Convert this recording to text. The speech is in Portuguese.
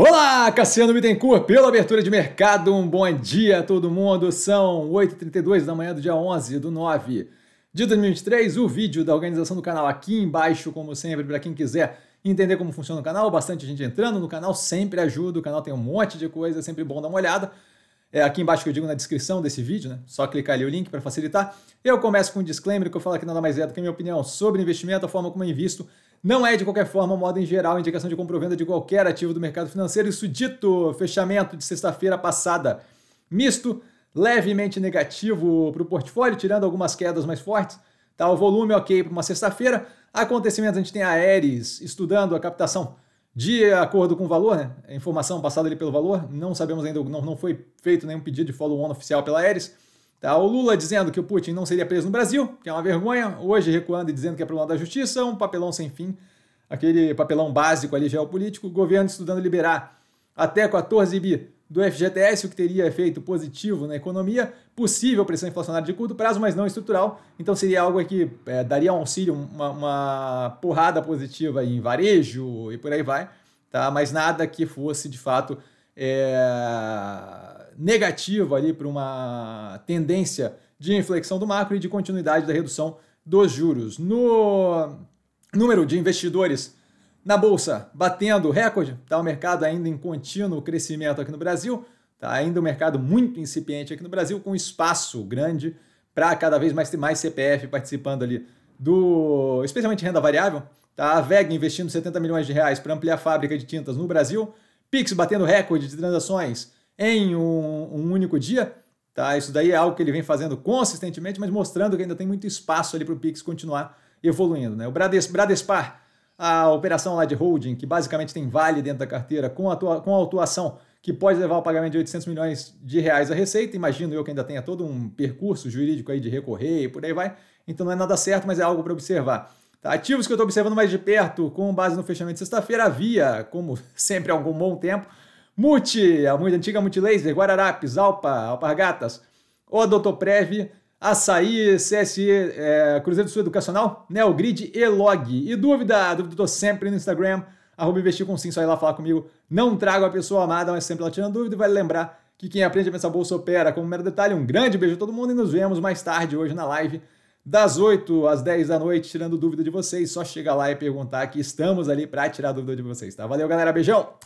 Olá, Cassiano Bittencourt, pela abertura de mercado. Um bom dia a todo mundo. São 8h32 da manhã do dia 11 do 9 de 2023. O vídeo da organização do canal aqui embaixo, como sempre, para quem quiser entender como funciona o canal. Bastante gente entrando no canal, sempre ajuda. O canal tem um monte de coisa, é sempre bom dar uma olhada é, aqui embaixo que eu digo na descrição desse vídeo, né? Só clicar ali o link para facilitar. Eu começo com um disclaimer que eu falo aqui nada mais é do que a minha opinião sobre investimento, a forma como eu invisto. Não é, de qualquer forma, modo em geral, indicação de compra ou venda de qualquer ativo do mercado financeiro. Isso dito, fechamento de sexta-feira passada. Misto, levemente negativo para o portfólio, tirando algumas quedas mais fortes. Tá, o volume ok para uma sexta-feira. Acontecimentos, a gente tem a Ares estudando a captação de acordo com o valor, né? A informação passada ali pelo valor, não sabemos ainda, não, não foi feito nenhum pedido de follow-on oficial pela Ares. Tá, o Lula dizendo que o Putin não seria preso no Brasil, que é uma vergonha. Hoje recuando e dizendo que é problema da justiça, um papelão sem fim, aquele papelão básico ali geopolítico. O governo estudando liberar até 14 bi do FGTS, o que teria efeito positivo na economia, possível pressão inflacionária de curto prazo, mas não estrutural. Então seria algo que é, daria um auxílio, uma, uma porrada positiva em varejo e por aí vai, tá? mas nada que fosse de fato é, negativo ali para uma tendência de inflexão do macro e de continuidade da redução dos juros. No número de investidores na bolsa, batendo recorde, tá? O mercado ainda em contínuo crescimento aqui no Brasil, tá? Ainda um mercado muito incipiente aqui no Brasil, com espaço grande para cada vez mais ter mais CPF participando ali do, especialmente renda variável, tá? A VEG investindo 70 milhões de reais para ampliar a fábrica de tintas no Brasil, Pix batendo recorde de transações em um, um único dia, Tá, isso daí é algo que ele vem fazendo consistentemente, mas mostrando que ainda tem muito espaço ali para o Pix continuar evoluindo. Né? O Brades, Bradespar a operação lá de holding, que basicamente tem vale dentro da carteira, com a, tua, com a autuação que pode levar ao pagamento de 800 milhões de reais a Receita. Imagino eu que ainda tenha todo um percurso jurídico aí de recorrer e por aí vai. Então não é nada certo, mas é algo para observar. Tá, ativos que eu estou observando mais de perto, com base no fechamento de sexta-feira, havia, como sempre há algum bom tempo, Multi, a muito antiga Multilaser, Guararapes, Alpa, Alpargatas, Odotoprev, Açaí, CSE, é, Cruzeiro do Sul Educacional, Neogrid e Log. E dúvida? Dúvida estou sempre no Instagram, arroba investir com sim, só ir lá falar comigo. Não trago a pessoa amada, mas sempre ela tirando dúvida e vai lembrar que quem aprende a pensar bolsa opera. Como mero detalhe, um grande beijo a todo mundo e nos vemos mais tarde hoje na live das 8 às 10 da noite, tirando dúvida de vocês. Só chega lá e perguntar que estamos ali para tirar dúvida de vocês, tá? Valeu, galera. Beijão!